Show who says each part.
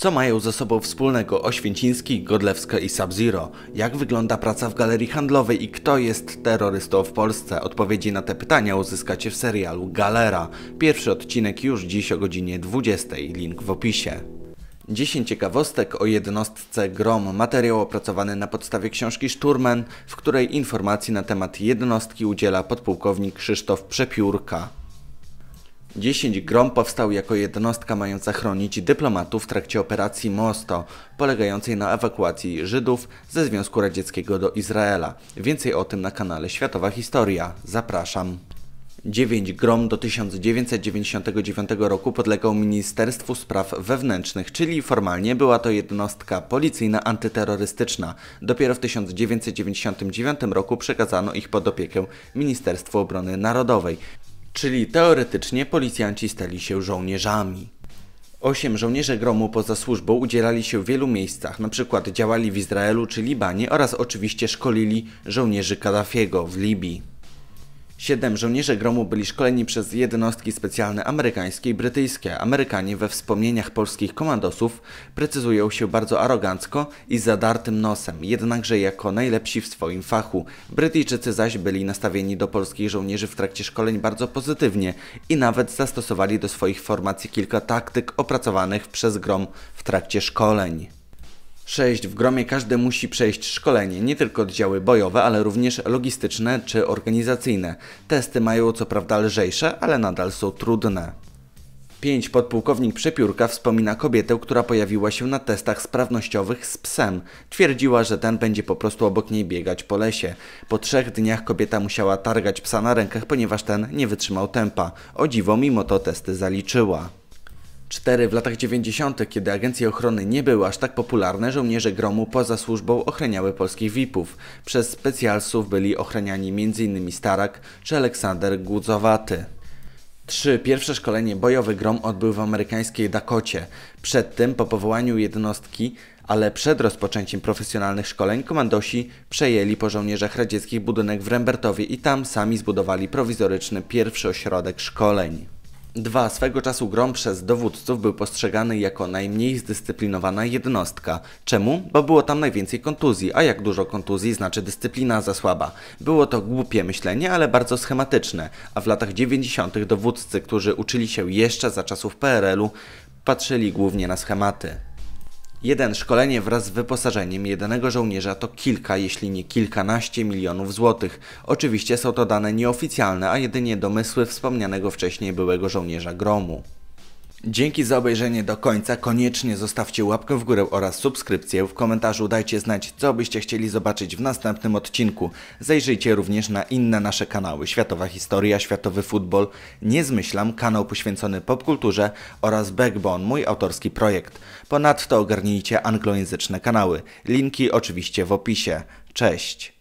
Speaker 1: Co mają ze sobą wspólnego Oświęciński, Godlewska i Sub-Zero? Jak wygląda praca w galerii handlowej i kto jest terrorystą w Polsce? Odpowiedzi na te pytania uzyskacie w serialu Galera. Pierwszy odcinek już dziś o godzinie 20. Link w opisie. 10 ciekawostek o jednostce GROM, materiał opracowany na podstawie książki Szturmen, w której informacji na temat jednostki udziela podpułkownik Krzysztof Przepiórka. 10 Grom powstał jako jednostka mająca chronić dyplomatów w trakcie operacji Mosto, polegającej na ewakuacji Żydów ze Związku Radzieckiego do Izraela. Więcej o tym na kanale Światowa Historia. Zapraszam. 9 Grom do 1999 roku podlegał Ministerstwu Spraw Wewnętrznych, czyli formalnie była to jednostka policyjna antyterrorystyczna. Dopiero w 1999 roku przekazano ich pod opiekę Ministerstwu Obrony Narodowej. Czyli teoretycznie policjanci stali się żołnierzami. Osiem żołnierzy gromu poza służbą udzielali się w wielu miejscach, np. działali w Izraelu czy Libanie oraz oczywiście szkolili żołnierzy Kaddafiego w Libii. Siedem żołnierzy gromu byli szkoleni przez jednostki specjalne amerykańskie i brytyjskie. Amerykanie we wspomnieniach polskich komandosów precyzują się bardzo arogancko i zadartym nosem, jednakże jako najlepsi w swoim fachu. Brytyjczycy zaś byli nastawieni do polskich żołnierzy w trakcie szkoleń bardzo pozytywnie i nawet zastosowali do swoich formacji kilka taktyk opracowanych przez grom w trakcie szkoleń. 6. W gromie każdy musi przejść szkolenie, nie tylko oddziały bojowe, ale również logistyczne czy organizacyjne. Testy mają co prawda lżejsze, ale nadal są trudne. 5. Podpułkownik Przepiórka wspomina kobietę, która pojawiła się na testach sprawnościowych z psem. Twierdziła, że ten będzie po prostu obok niej biegać po lesie. Po trzech dniach kobieta musiała targać psa na rękach, ponieważ ten nie wytrzymał tempa. O dziwo, mimo to testy zaliczyła. 4. W latach 90., kiedy agencje ochrony nie były aż tak popularne, żołnierze gromu poza służbą ochraniały polskich VIP-ów. Przez specjalsów byli ochraniani m.in. Starak czy Aleksander Gudzowaty. 3. Pierwsze szkolenie bojowe Grom odbył w amerykańskiej Dakocie. Przed tym, po powołaniu jednostki, ale przed rozpoczęciem profesjonalnych szkoleń, komandosi przejęli po żołnierzach radzieckich budynek w Rembertowie i tam sami zbudowali prowizoryczny pierwszy ośrodek szkoleń. Dwa swego czasu Grom przez dowódców był postrzegany jako najmniej zdyscyplinowana jednostka. Czemu? Bo było tam najwięcej kontuzji, a jak dużo kontuzji znaczy dyscyplina za słaba. Było to głupie myślenie, ale bardzo schematyczne, a w latach 90. dowódcy, którzy uczyli się jeszcze za czasów PRL-u, patrzyli głównie na schematy. Jeden szkolenie wraz z wyposażeniem jednego żołnierza to kilka, jeśli nie kilkanaście milionów złotych. Oczywiście są to dane nieoficjalne, a jedynie domysły wspomnianego wcześniej byłego żołnierza Gromu. Dzięki za obejrzenie do końca. Koniecznie zostawcie łapkę w górę oraz subskrypcję. W komentarzu dajcie znać, co byście chcieli zobaczyć w następnym odcinku. Zajrzyjcie również na inne nasze kanały. Światowa historia, światowy futbol, Nie zmyślam, kanał poświęcony popkulturze oraz Backbone, mój autorski projekt. Ponadto ogarnijcie anglojęzyczne kanały. Linki oczywiście w opisie. Cześć!